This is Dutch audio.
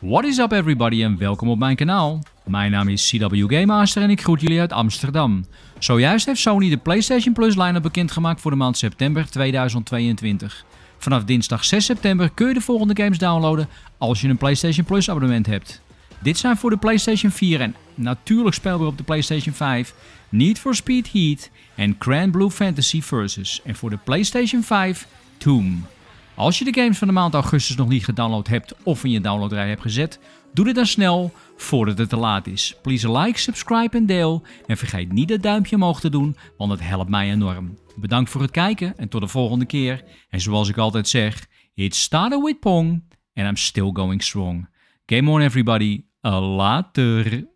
What is up everybody en welkom op mijn kanaal. Mijn naam is CW Game Master en ik groet jullie uit Amsterdam. Zojuist heeft Sony de PlayStation Plus line-up bekendgemaakt voor de maand september 2022. Vanaf dinsdag 6 september kun je de volgende games downloaden als je een PlayStation Plus abonnement hebt. Dit zijn voor de PlayStation 4 en natuurlijk speelbaar op de PlayStation 5, Need for Speed Heat en Grand Blue Fantasy Versus en voor de PlayStation 5 Tomb. Als je de games van de maand augustus nog niet gedownload hebt of in je downloadrij hebt gezet, doe dit dan snel voordat het te laat is. Please like, subscribe en deel. En vergeet niet het duimpje omhoog te doen, want het helpt mij enorm. Bedankt voor het kijken en tot de volgende keer. En zoals ik altijd zeg, it started with Pong and I'm still going strong. Game on everybody, later.